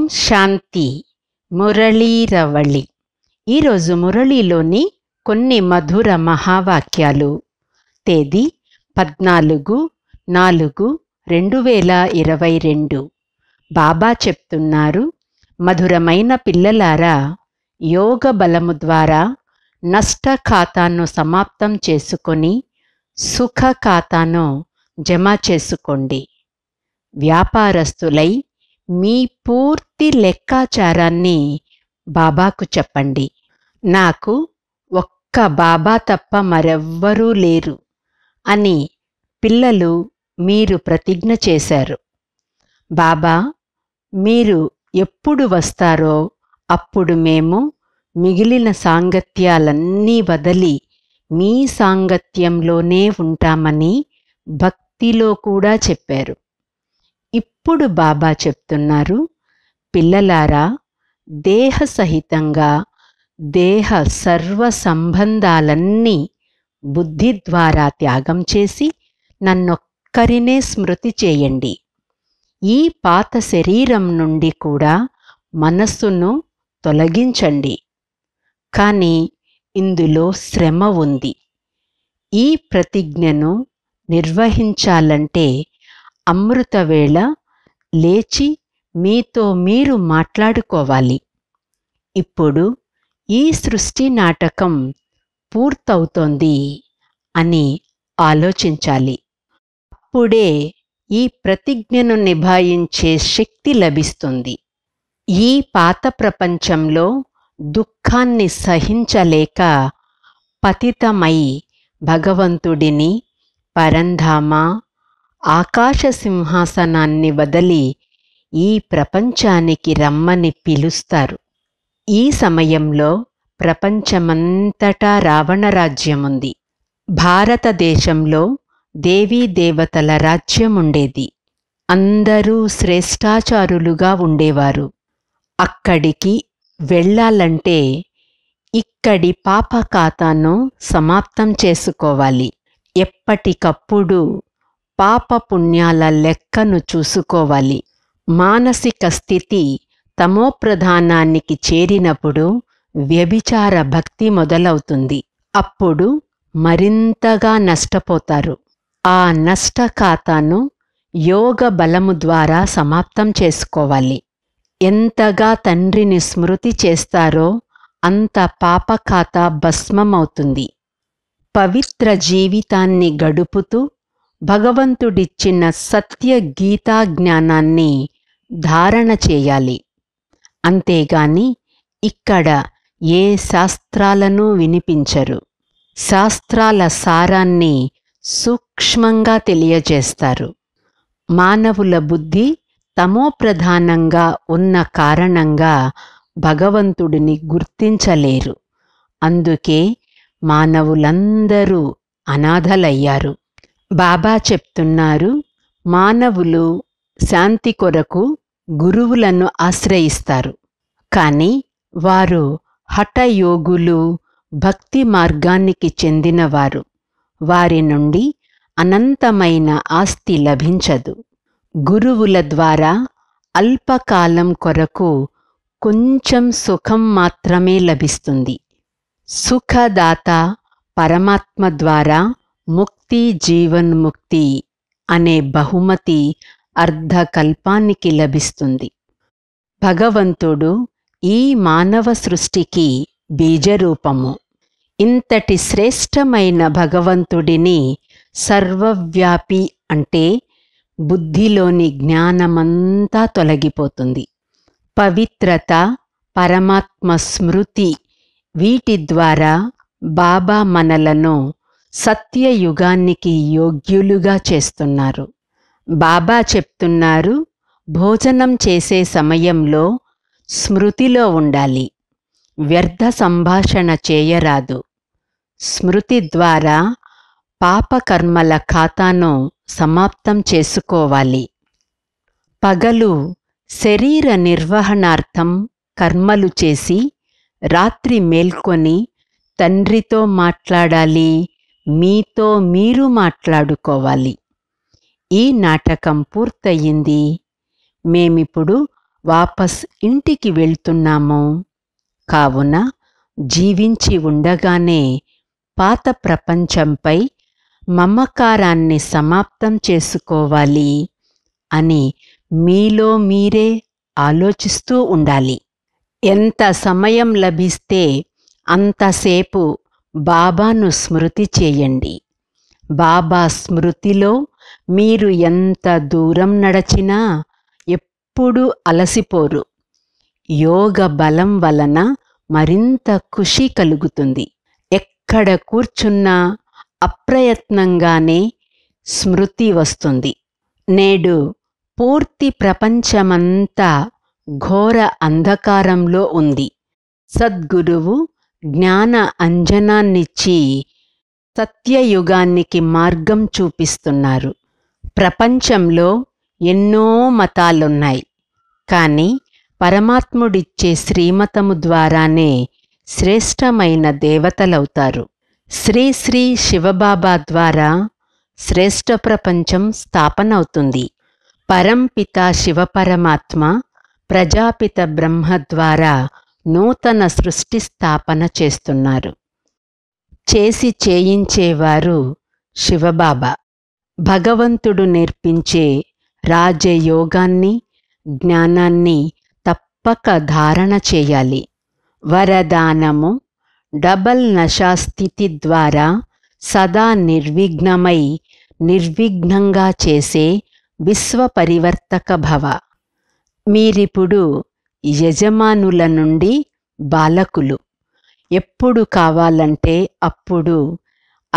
ఓం శాంతి మురళీరవళి ఈరోజు మురళీలోని కొన్ని మధుర మహావాక్యాలు తేదీ పద్నాలుగు నాలుగు రెండు వేల ఇరవై రెండు బాబా చెప్తున్నారు మధురమైన పిల్లలారా యోగ బలము ద్వారా నష్ట ఖాతాను సమాప్తం చేసుకొని సుఖ ఖాతాను జమ చేసుకోండి వ్యాపారస్తులై మీ పూర్తి లెక్కాచారాన్ని బాబాకు చెప్పండి నాకు ఒక్క బాబా తప్ప మరెవ్వరూ లేరు అని పిల్లలు మీరు ప్రతిజ్ఞ చేశారు బాబా మీరు ఎప్పుడు వస్తారో అప్పుడు మేము మిగిలిన సాంగత్యాలన్నీ వదలి మీ సాంగత్యంలోనే ఉంటామని భక్తిలో కూడా చెప్పారు ఇప్పుడు బాబా చెప్తున్నారు పిల్లలారా దేహ సహితంగా దేహ సర్వ సంబంధాలన్నీ బుద్ధి ద్వారా త్యాగం చేసి నన్నొక్కరినే స్మృతి చేయండి ఈ పాత శరీరం నుండి కూడా మనస్సును తొలగించండి కానీ ఇందులో శ్రమ ఉంది ఈ ప్రతిజ్ఞను నిర్వహించాలంటే అమృతవేళ లేచి మీతో మీరు మాట్లాడుకోవాలి ఇప్పుడు ఈ సృష్టి నాటకం పూర్తవుతోంది అని ఆలోచించాలి అప్పుడే ఈ ప్రతిజ్ఞను నిభాయించే శక్తి లభిస్తుంది ఈ పాత ప్రపంచంలో దుఃఖాన్ని సహించలేక పతితమై భగవంతుడిని పరంధామా ఆకాశ సింహాసనాన్ని వదలి ఈ ప్రపంచానికి రమ్మని పిలుస్తారు ఈ సమయంలో ప్రపంచమంతటా రావణరాజ్యం ఉంది భారతదేశంలో దేవీ దేవతల రాజ్యం ఉండేది అందరూ శ్రేష్టాచారులుగా ఉండేవారు అక్కడికి వెళ్ళాలంటే ఇక్కడి పాప ఖాతాను సమాప్తం చేసుకోవాలి ఎప్పటికప్పుడు పాప పుణ్యాల లెక్కను చూసుకోవాలి మానసిక స్థితి తమోప్రధానానికి చేరినప్పుడు వ్యభిచార భక్తి మొదలవుతుంది అప్పుడు మరింతగా నష్టపోతారు ఆ నష్ట ఖాతాను యోగ బలము ద్వారా సమాప్తం చేసుకోవాలి ఎంతగా తండ్రిని స్మృతి చేస్తారో అంత పాప ఖాతా భస్మమవుతుంది పవిత్ర జీవితాన్ని గడుపుతూ భగవంతుడిచ్చిన సత్య గీతా జ్ఞానాన్ని ధారణ చేయాలి అంతేగాని ఇక్కడ ఏ శాస్త్రాలను వినిపించరు శాస్త్రాల సారాన్ని సూక్ష్మంగా తెలియజేస్తారు మానవుల బుద్ధి తమో ప్రధానంగా ఉన్న కారణంగా భగవంతుడిని గుర్తించలేరు అందుకే మానవులందరూ అనాథలయ్యారు బాబా చెప్తున్నారు మానవులు శాంతి కొరకు గురువులను ఆశ్రయిస్తారు కానీ వారు హఠయోగులు భక్తి మార్గానికి చెందినవారు వారి నుండి అనంతమైన ఆస్తి లభించదు గురువుల ద్వారా అల్పకాలం కొరకు కొంచెం సుఖం మాత్రమే లభిస్తుంది సుఖదాత పరమాత్మ ద్వారా ముక్తి జీవన్ ముక్తి అనే బహుమతి అర్ధకల్పానికి లభిస్తుంది భగవంతుడు ఈ మానవ సృష్టికి బీజరూపము ఇంతటి శ్రేష్టమైన భగవంతుడిని సర్వవ్యాపి అంటే బుద్ధిలోని జ్ఞానమంతా తొలగిపోతుంది పవిత్రత పరమాత్మ స్మృతి వీటి ద్వారా బాబా మనలను సత్యయుగానికి యోగ్యులుగా చేస్తున్నారు బాబా చెప్తున్నారు భోజనం చేసే సమయంలో స్మృతిలో ఉండాలి వ్యర్థ సంభాషణ చేయరాదు స్మృతి ద్వారా పాపకర్మల ఖాతాను సమాప్తం చేసుకోవాలి పగలు శరీర నిర్వహణార్థం కర్మలు చేసి రాత్రి మేల్కొని తండ్రితో మాట్లాడాలి మీతో మీరు మాట్లాడుకోవాలి ఈ నాటకం పూర్తయింది మేమిప్పుడు వాపస్ ఇంటికి వెళ్తున్నాము కావున జీవించి ఉండగానే పాత ప్రపంచంపై మమకారాన్ని సమాప్తం చేసుకోవాలి అని మీలో మీరే ఆలోచిస్తూ ఉండాలి ఎంత సమయం లభిస్తే అంతసేపు బాబాను స్మృతి చేయండి బాబా స్మృతిలో మీరు ఎంత దూరం నడచినా ఎప్పుడు అలసిపోరు యోగ బలం వలన మరింత ఖుషి కలుగుతుంది ఎక్కడ కూర్చున్నా అప్రయత్నంగానే స్మృతి వస్తుంది నేడు పూర్తి ప్రపంచమంతా ఘోర అంధకారంలో ఉంది సద్గురువు జ్ఞాన అంజనాన్నిచ్చి సత్యయుగానికి మార్గం చూపిస్తున్నారు ప్రపంచంలో ఎన్నో మతాలున్నాయి కానీ పరమాత్ముడిచ్చే శ్రీమతము ద్వారానే శ్రేష్టమైన దేవతలవుతారు శ్రీ శ్రీ శివబాబా ద్వారా శ్రేష్ఠ ప్రపంచం స్థాపనవుతుంది పరంపిత శివపరమాత్మ ప్రజాపిత బ్రహ్మ ద్వారా నూతన సృష్టి స్థాపన చేస్తున్నారు చేసి చేయించేవారు శివబాబా భగవంతుడు నేర్పించే రాజయోగాన్ని జ్ఞానాన్ని తప్పక ధారణ చేయాలి వరదానము డబల్ నషా స్థితి ద్వారా సదా నిర్విఘ్నమై నిర్విఘ్నంగా చేసే విశ్వ పరివర్తక భవ మీరిప్పుడు యజమానుల నుండి బాలకులు ఎప్పుడు కావాలంటే అప్పుడు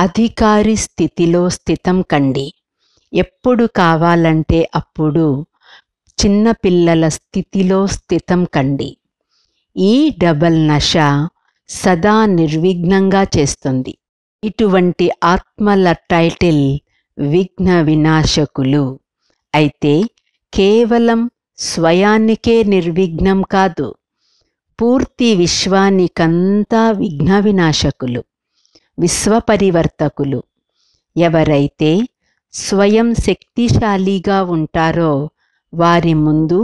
అధికారి స్థితిలో స్థితం కండి ఎప్పుడు కావాలంటే అప్పుడు చిన్నపిల్లల స్థితిలో స్థితం కండి ఈ డబల్ నష సదా నిర్విఘ్నంగా చేస్తుంది ఇటువంటి ఆత్మల టైటిల్ విఘ్న వినాశకులు అయితే కేవలం స్వయానికే నిర్విఘ్నం కాదు పూర్తి విశ్వానికంతా విఘ్న వినాశకులు విశ్వపరివర్తకులు ఎవరైతే స్వయం శక్తిశాలిగా ఉంటారో వారి ముందు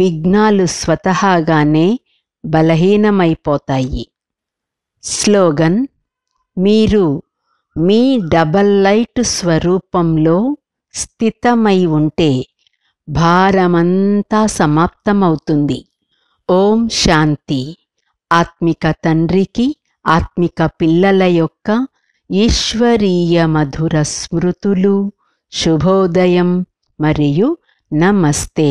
విఘ్నాలు స్వతహాగానే బలహీనమైపోతాయి స్లోగన్ మీరు మీ డబల్ లైట్ స్వరూపంలో స్థితమై ఉంటే భారమంతా సమాప్తమవుతుంది ఓం శాంతి ఆత్మిక తండ్రికి ఆత్మిక పిల్లల యొక్క ఈశ్వరీయ మధుర స్మృతులు శుభోదయం మరియు నమస్తే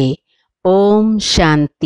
ఓం శాంతి